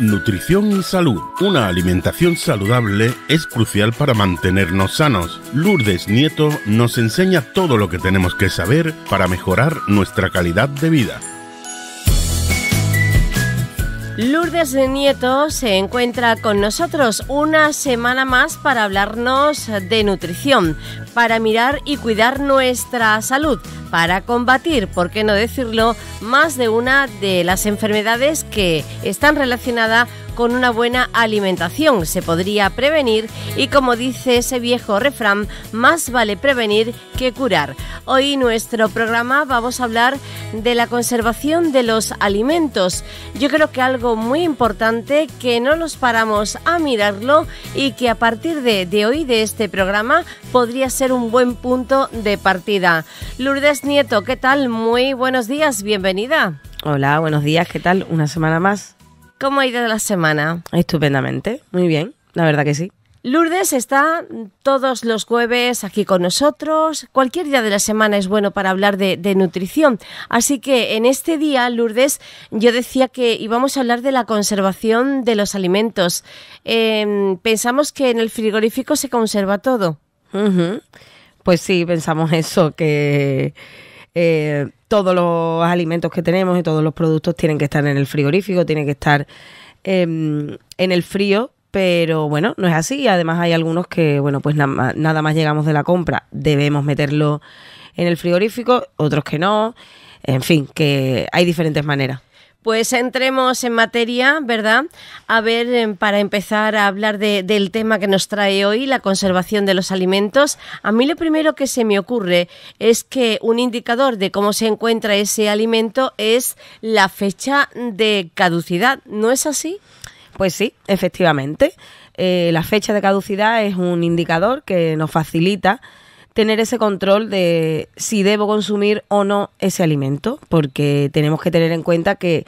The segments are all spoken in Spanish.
Nutrición y salud. Una alimentación saludable es crucial para mantenernos sanos. Lourdes Nieto nos enseña todo lo que tenemos que saber para mejorar nuestra calidad de vida. Lourdes Nieto se encuentra con nosotros una semana más para hablarnos de nutrición, para mirar y cuidar nuestra salud, para combatir, por qué no decirlo, más de una de las enfermedades que están relacionadas con una buena alimentación se podría prevenir y como dice ese viejo refrán, más vale prevenir que curar. Hoy en nuestro programa vamos a hablar de la conservación de los alimentos. Yo creo que algo muy importante que no nos paramos a mirarlo y que a partir de, de hoy, de este programa, podría ser un buen punto de partida. Lourdes Nieto, ¿qué tal? Muy buenos días, bienvenida. Hola, buenos días, ¿qué tal? Una semana más. ¿Cómo ha ido la semana? Estupendamente, muy bien, la verdad que sí. Lourdes está todos los jueves aquí con nosotros. Cualquier día de la semana es bueno para hablar de, nutrición. Así que en este día, Lourdes, yo decía que íbamos a hablar de la conservación de los alimentos. Em, pensamos que en el frigorífico se conserva todo. Pues sí, pensamos eso, que eh, todos los alimentos que tenemos y todos los productos tienen que estar en el frigorífico, tienen que estar em, en el frío, pero bueno, no es así. Además hay algunos que, bueno, pues nada más llegamos de la compra, debemos meterlo en el frigorífico, otros que no. En fin, que hay diferentes maneras. Pues entremos en materia, ¿verdad? A ver, eh, para empezar a hablar del tema que nos trae hoy, la conservación de los alimentos, a mí lo primero que se me ocurre es que un indicador de cómo se encuentra ese alimento es la fecha de caducidad, ¿no es así? Pues sí, efectivamente. Eh, la fecha de caducidad es un indicador que nos facilita tener ese control de si debo consumir o no ese alimento, porque tenemos que tener en cuenta que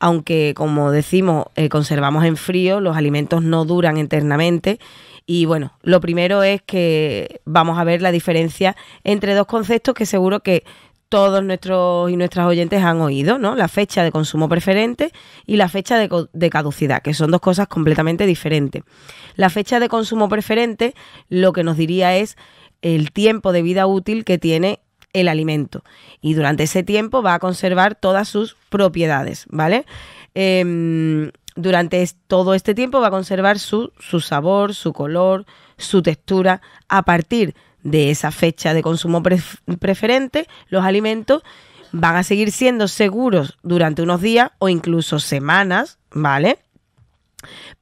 aunque como decimos eh, conservamos en frío, los alimentos no duran eternamente. Y bueno, lo primero es que vamos a ver la diferencia entre dos conceptos que seguro que todos nuestros y nuestras oyentes han oído, ¿no? La fecha de consumo preferente y la fecha de, caducidad, que son dos cosas completamente diferentes. La fecha de consumo preferente lo que nos diría es el tiempo de vida útil que tiene el alimento. Y durante ese tiempo va a conservar todas sus propiedades, ¿vale? Em, durante todo este tiempo va a conservar su, su, sabor, su color, su textura. A partir de esa fecha de consumo preferente, los alimentos van a seguir siendo seguros durante unos días o incluso semanas, ¿vale?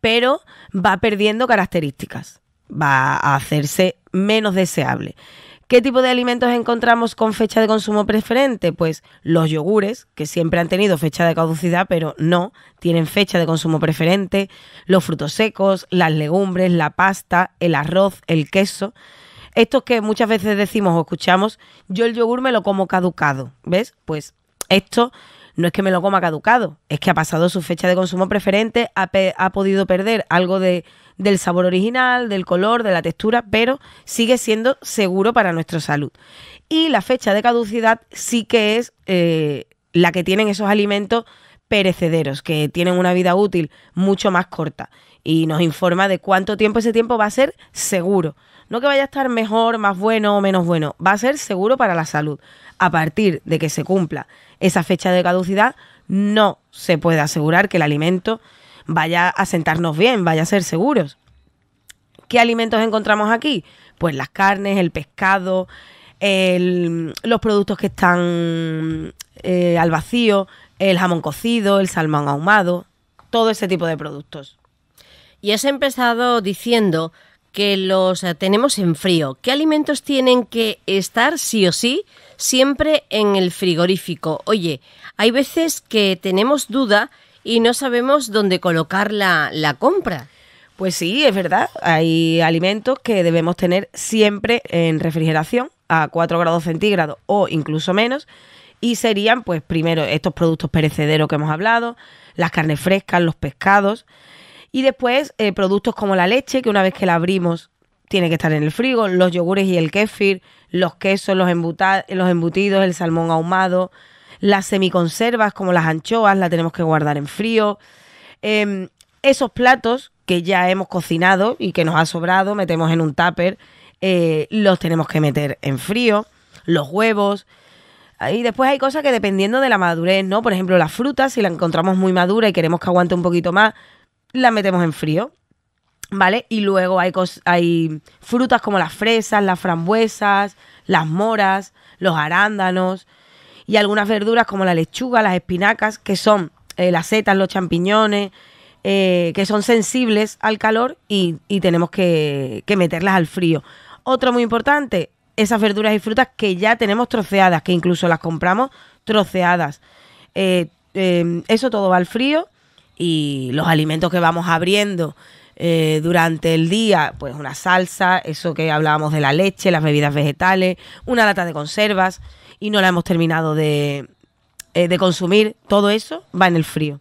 Pero va perdiendo características, va a hacerse menos deseable. ¿Qué tipo de alimentos encontramos con fecha de consumo preferente? Pues los yogures, que siempre han tenido fecha de caducidad, pero no tienen fecha de consumo preferente, los frutos secos, las legumbres, la pasta, el arroz, el queso. Estos que muchas veces decimos o escuchamos, yo el yogur me lo como caducado, ¿ves? Pues esto no es que me lo coma caducado, es que ha pasado su fecha de consumo preferente, ha, ha podido perder algo de del sabor original, del color, de la textura, pero sigue siendo seguro para nuestra salud. Y la fecha de caducidad sí que es eh, la que tienen esos alimentos perecederos, que tienen una vida útil mucho más corta. Y nos informa de cuánto tiempo ese tiempo va a ser seguro. No que vaya a estar mejor, más bueno o menos bueno, va a ser seguro para la salud. A partir de que se cumpla esa fecha de caducidad, no se puede asegurar que el alimento vaya a sentarnos bien, vaya a ser seguros. ¿Qué alimentos encontramos aquí? Pues las carnes, el pescado, los productos que están eh, al vacío, el jamón cocido, el salmón ahumado, todo ese tipo de productos. Y has empezado diciendo que los eh, tenemos en frío. ¿Qué alimentos tienen que estar sí o sí siempre en el frigorífico? Oye, hay veces que tenemos duda y no sabemos dónde colocar la, compra. Pues sí, es verdad. Hay alimentos que debemos tener siempre en refrigeración a 4 grados centígrados o incluso menos. Y serían, pues, primero estos productos perecederos que hemos hablado, las carnes frescas, los pescados. Y después eh, productos como la leche, que una vez que la abrimos tiene que estar en el frigo, los yogures y el kéfir, los quesos, los, los embutidos, el salmón ahumado, las semiconservas, como las anchoas, las tenemos que guardar en frío. Em, esos platos que ya hemos cocinado y que nos ha sobrado, metemos en un tupper, eh, los tenemos que meter en frío. Los huevos. Ah, y después hay cosas que dependiendo de la madurez, ¿no? Por ejemplo, las frutas, si la encontramos muy madura y queremos que aguante un poquito más, la metemos en frío. ¿Vale? Y luego hay, hay frutas como las fresas, las frambuesas, las moras, los arándanos, y algunas verduras como la lechuga, las espinacas, que son eh, las setas, los champiñones, eh, que son sensibles al calor y, tenemos que, meterlas al frío. Otro muy importante, esas verduras y frutas que ya tenemos troceadas, que incluso las compramos troceadas. Eh, em, eso todo va al frío y los alimentos que vamos abriendo durante el día, pues una salsa, eso que hablábamos de la leche, las bebidas vegetales, una lata de conservas, y no la hemos terminado eh, de, consumir, todo eso va en el frío.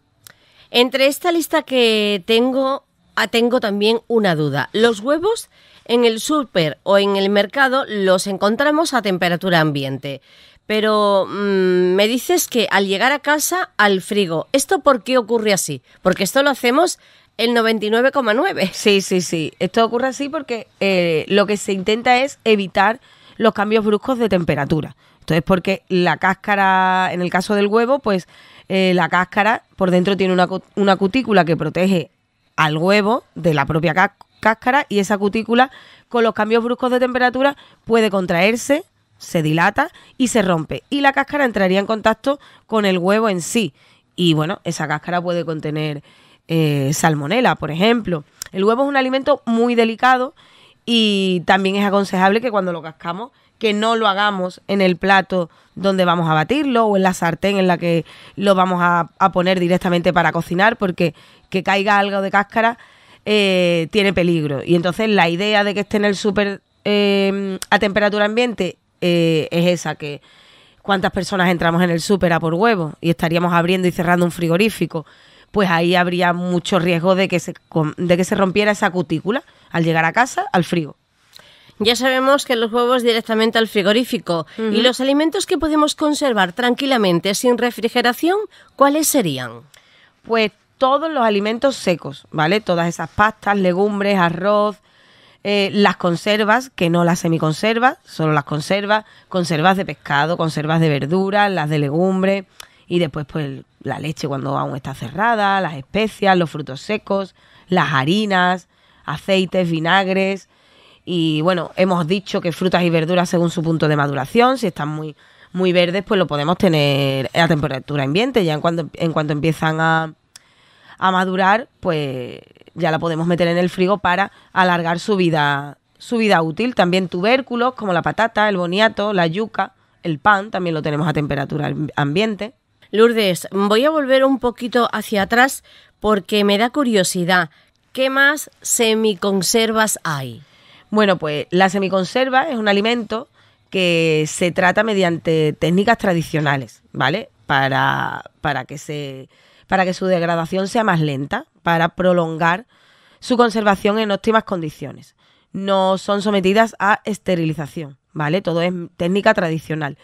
Entre esta lista que tengo, ah, tengo también una duda. Los huevos en el súper o en el mercado los encontramos a temperatura ambiente. Pero mm, me dices que al llegar a casa, al frigo. ¿Esto por qué ocurre así? Porque esto lo hacemos el 99,9. Sí, sí, sí. Esto ocurre así porque eh, lo que se intenta es evitar los cambios bruscos de temperatura. Entonces, porque la cáscara, en el caso del huevo, pues eh, la cáscara por dentro tiene una, cutícula que protege al huevo de la propia cáscara y esa cutícula con los cambios bruscos de temperatura puede contraerse, se dilata y se rompe. Y la cáscara entraría en contacto con el huevo en sí. Y bueno, esa cáscara puede contener eh, salmonela, por ejemplo. El huevo es un alimento muy delicado y también es aconsejable que cuando lo cascamos que no lo hagamos en el plato donde vamos a batirlo o en la sartén en la que lo vamos a, poner directamente para cocinar, porque que caiga algo de cáscara eh, tiene peligro. Y entonces la idea de que esté en el súper em, a temperatura ambiente eh, es esa, que cuántas personas entramos en el súper a por huevo y estaríamos abriendo y cerrando un frigorífico pues ahí habría mucho riesgo de que se, de que se rompiera esa cutícula al llegar a casa al frío. Ya sabemos que los huevos directamente al frigorífico. ¿Y los alimentos que podemos conservar tranquilamente sin refrigeración, cuáles serían? Pues todos los alimentos secos, ¿vale? Todas esas pastas, legumbres, arroz, eh, las conservas, que no las semiconservas, solo las conservas, conservas de pescado, conservas de verduras, las de legumbres y después pues la leche cuando aún está cerrada, las especias, los frutos secos, las harinas, aceites, vinagres, y bueno, hemos dicho que frutas y verduras según su punto de maduración, si están muy, muy verdes, pues lo podemos tener a temperatura ambiente. Ya en cuanto, en cuanto empiezan a, madurar, pues ya la podemos meter en el frigo para alargar su vida, su vida útil. También tubérculos como la patata, el boniato, la yuca, el pan, también lo tenemos a temperatura ambiente. Lourdes, voy a volver un poquito hacia atrás porque me da curiosidad. ¿Qué más semiconservas hay? Bueno, pues la semiconserva es un alimento que se trata mediante técnicas tradicionales, ¿vale? Para, que, se, para que su degradación sea más lenta, para prolongar su conservación en óptimas condiciones. No son sometidas a esterilización, ¿vale? Todo es técnica tradicional.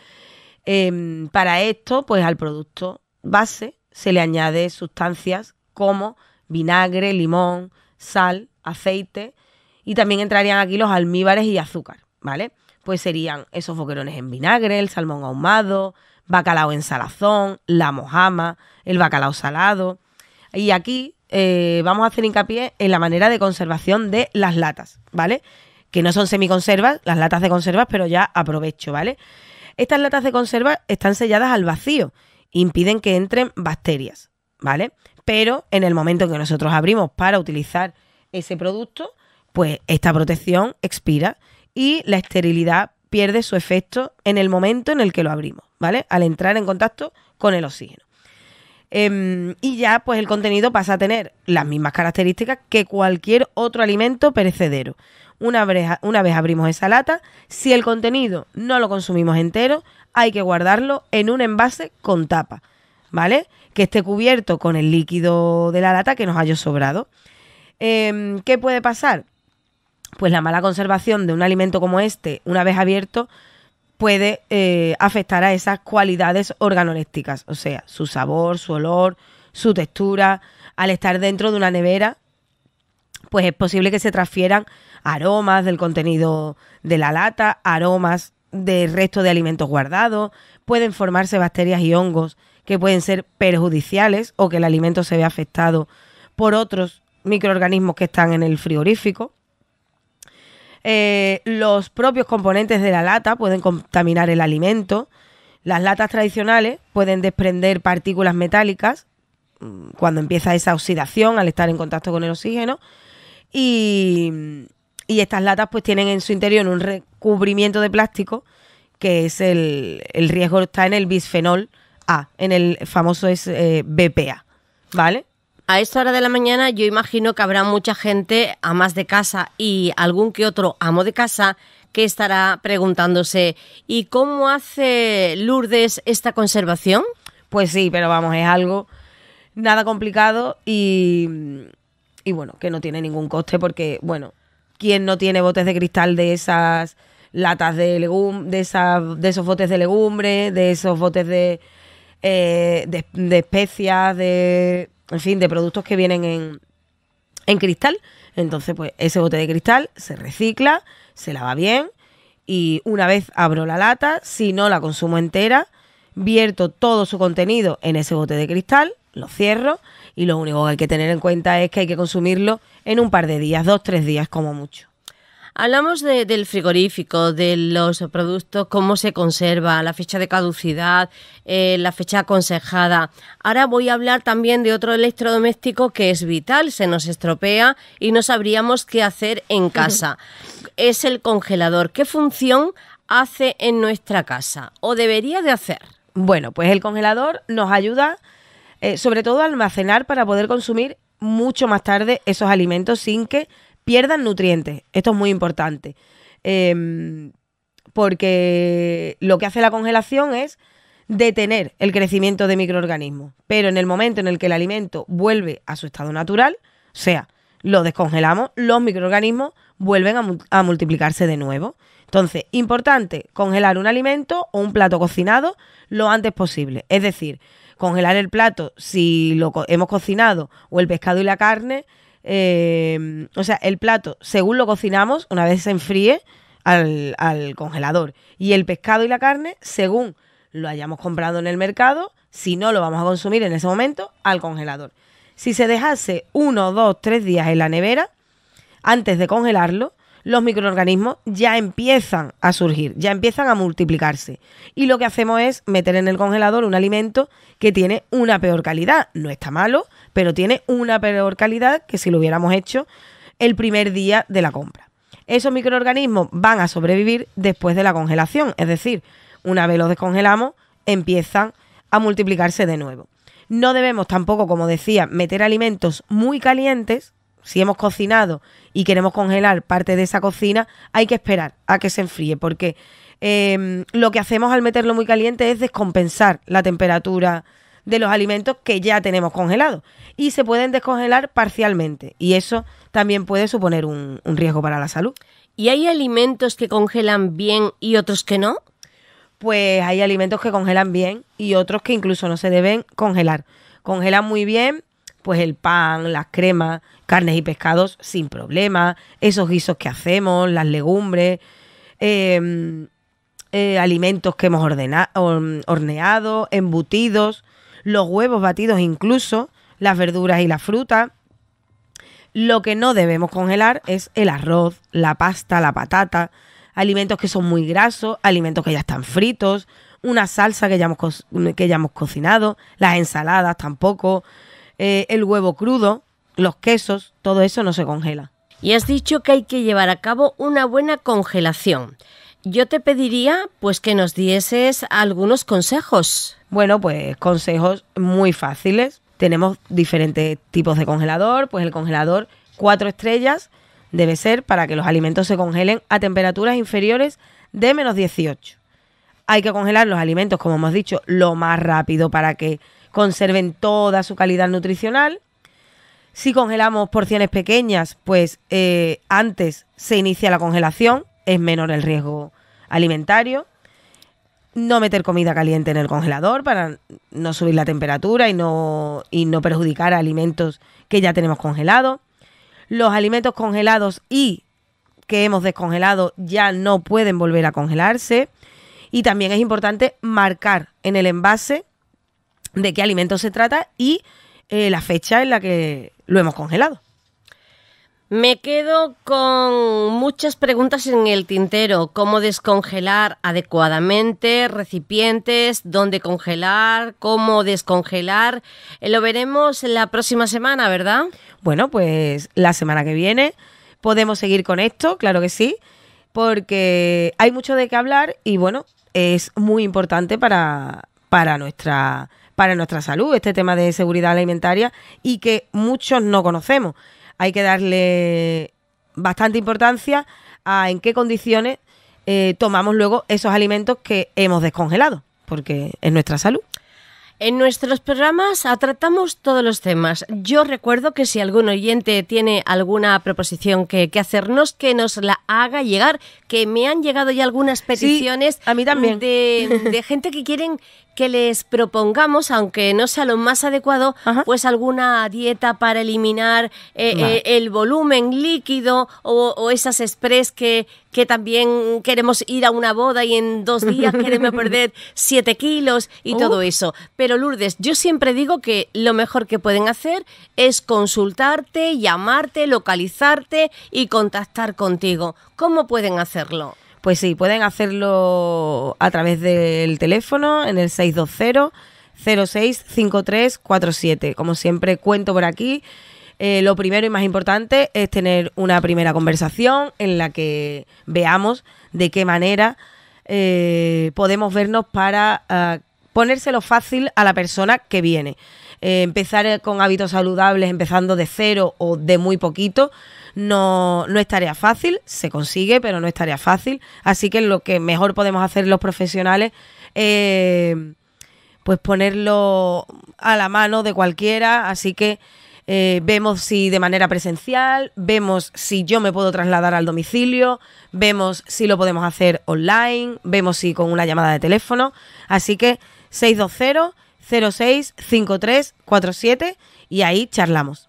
Em, para esto, pues al producto base se le añade sustancias como vinagre, limón, sal, aceite, y también entrarían aquí los almíbares y azúcar, ¿vale? Pues serían esos boquerones en vinagre, el salmón ahumado, bacalao en salazón, la mojama, el bacalao salado. Y aquí eh, vamos a hacer hincapié en la manera de conservación de las latas, ¿vale? Que no son semiconservas, las latas de conservas, pero ya aprovecho, ¿vale? Estas latas de conservas están selladas al vacío, impiden que entren bacterias, ¿vale? Pero en el momento que nosotros abrimos para utilizar ese producto, pues esta protección expira y la esterilidad pierde su efecto en el momento en el que lo abrimos, ¿vale? Al entrar en contacto con el oxígeno. Em, y ya, pues el contenido pasa a tener las mismas características que cualquier otro alimento perecedero. Una vez, una vez abrimos esa lata, si el contenido no lo consumimos entero, hay que guardarlo en un envase con tapa, ¿vale? Que esté cubierto con el líquido de la lata que nos haya sobrado. Em, ¿Qué puede pasar? pues la mala conservación de un alimento como este, una vez abierto, puede eh, afectar a esas cualidades organolépticas, o sea, su sabor, su olor, su textura. Al estar dentro de una nevera, pues es posible que se transfieran aromas del contenido de la lata, aromas del resto de alimentos guardados, pueden formarse bacterias y hongos que pueden ser perjudiciales o que el alimento se vea afectado por otros microorganismos que están en el frigorífico. Eh, los propios componentes de la lata pueden contaminar el alimento. Las latas tradicionales pueden desprender partículas metálicas mm, cuando empieza esa oxidación al estar en contacto con el oxígeno. Y, estas latas pues tienen en su interior un recubrimiento de plástico que es el, riesgo está en el bisfenol A, en el famoso es, eh, BPA, ¿vale? A esta hora de la mañana yo imagino que habrá mucha gente a más de casa y algún que otro amo de casa que estará preguntándose ¿y cómo hace Lourdes esta conservación? Pues sí, pero vamos, es algo nada complicado y, y bueno, que no tiene ningún coste porque, bueno, ¿quién no tiene botes de cristal de esas latas de legum, de, esas, de esos botes de legumbre, de esos botes de, eh, de especias, de en fin, de productos que vienen en, en cristal. Entonces, pues ese bote de cristal se recicla, se lava bien y una vez abro la lata, si no la consumo entera, vierto todo su contenido en ese bote de cristal, lo cierro y lo único que hay que tener en cuenta es que hay que consumirlo en un par de días, dos, tres días como mucho. Hablamos del frigorífico, de los productos, cómo se conserva, la fecha de caducidad, eh, la fecha aconsejada. Ahora voy a hablar también de otro electrodoméstico que es vital, se nos estropea y no sabríamos qué hacer en casa. es el congelador. ¿Qué función hace en nuestra casa o debería de hacer? Bueno, pues el congelador nos ayuda eh, sobre todo a almacenar para poder consumir mucho más tarde esos alimentos sin que pierdan nutrientes. Esto es muy importante. Em, porque lo que hace la congelación es detener el crecimiento de microorganismos. Pero en el momento en el que el alimento vuelve a su estado natural, o sea, lo descongelamos, los microorganismos vuelven a, multiplicarse de nuevo. Entonces, importante, congelar un alimento o un plato cocinado lo antes posible. Es decir, congelar el plato si lo hemos cocinado o el pescado y la carne Em, o sea, el plato, según lo cocinamos, una vez se enfríe al, al congelador. Y el pescado y la carne, según lo hayamos comprado en el mercado, si no lo vamos a consumir en ese momento, al congelador. Si se dejase uno, dos, tres días en la nevera, antes de congelarlo, los microorganismos ya empiezan a surgir, ya empiezan a multiplicarse. Y lo que hacemos es meter en el congelador un alimento que tiene una peor calidad. No está malo, pero tiene una peor calidad que si lo hubiéramos hecho el primer día de la compra. Esos microorganismos van a sobrevivir después de la congelación, es decir, una vez los descongelamos, empiezan a multiplicarse de nuevo. No debemos tampoco, como decía, meter alimentos muy calientes. Si hemos cocinado y queremos congelar parte de esa cocina, hay que esperar a que se enfríe, porque em, lo que hacemos al meterlo muy caliente es descompensar la temperatura de los alimentos que ya tenemos congelados y se pueden descongelar parcialmente y eso también puede suponer un, riesgo para la salud. ¿Y hay alimentos que congelan bien y otros que no? Pues hay alimentos que congelan bien y otros que incluso no se deben congelar. Congelan muy bien pues el pan, las cremas, carnes y pescados sin problema, esos guisos que hacemos, las legumbres, em, eh, alimentos que hemos ordenado, horneado, embutidos, los huevos batidos incluso, las verduras y la fruta. Lo que no debemos congelar es el arroz, la pasta, la patata, alimentos que son muy grasos, alimentos que ya están fritos, una salsa que ya hemos, que cocinado, las ensaladas tampoco, eh, el huevo crudo, los quesos, todo eso no se congela. Y has dicho que hay que llevar a cabo una buena congelación yo te pediría pues que nos dieses algunos consejos. Bueno, pues consejos muy fáciles. Tenemos diferentes tipos de congelador, pues el congelador cuatro estrellas debe ser para que los alimentos se congelen a temperaturas inferiores de menos 18. Hay que congelar los alimentos, como hemos dicho, lo más rápido para que conserven toda su calidad nutricional. Si congelamos porciones pequeñas, pues eh, antes se inicia la congelación, es menor el riesgo alimentario. No meter comida caliente en el congelador para no subir la temperatura y no, no perjudicar a alimentos que ya tenemos congelados. Los alimentos congelados y que hemos descongelado ya no pueden volver a congelarse. Y también es importante marcar en el envase de qué alimento se trata y eh, la fecha en la que lo hemos congelado. Me quedo con muchas preguntas en el tintero. ¿Cómo descongelar adecuadamente recipientes? ¿Dónde congelar? ¿Cómo descongelar? Eh, lo veremos la próxima semana, ¿verdad? Bueno, pues la semana que viene podemos seguir con esto, claro que sí, porque hay mucho de qué hablar y bueno, es muy importante para, para nuestra para nuestra salud, este tema de seguridad alimentaria y que muchos no conocemos hay que darle bastante importancia a en qué condiciones eh, tomamos luego esos alimentos que hemos descongelado, porque es nuestra salud. En nuestros programas tratamos todos los temas. Yo recuerdo que si algún oyente tiene alguna proposición que, hacernos, que nos la haga llegar, que me han llegado ya algunas peticiones De, de, gente que quieren que les propongamos, aunque no sea lo más adecuado, pues alguna dieta para eliminar eh, eh, el volumen líquido o, esas express que, que también queremos ir a una boda y en dos días queremos perder siete kilos y oh. todo eso. Pero Lourdes, yo siempre digo que lo mejor que pueden hacer es consultarte, llamarte, localizarte y contactar contigo. ¿Cómo pueden hacerlo? Pues sí, pueden hacerlo a través del teléfono en el 620 065347. Como siempre cuento por aquí, eh, lo primero y más importante es tener una primera conversación en la que veamos de qué manera eh, podemos vernos para ah, ponérselo fácil a la persona que viene. Eh, empezar eh, con hábitos saludables empezando de cero o de muy poquito no, es tarea fácil, se consigue, pero no es tarea fácil. Así que lo que mejor podemos hacer los profesionales es eh, pues ponerlo a la mano de cualquiera. Así que vemos si de manera presencial, vemos si yo me puedo trasladar al domicilio, vemos si lo podemos hacer online, vemos si con una llamada de teléfono. Así que 620 47 y ahí charlamos.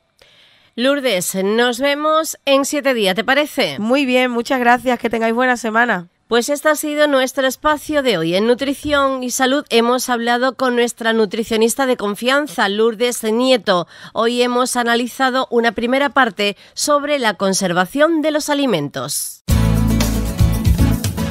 Lourdes, nos vemos en siete días, ¿te parece? Muy bien, muchas gracias, que tengáis buena semana. Pues este ha sido nuestro espacio de hoy. En Nutrición y Salud hemos hablado con nuestra nutricionista de confianza, Lourdes Nieto. Hoy hemos analizado una primera parte sobre la conservación de los alimentos.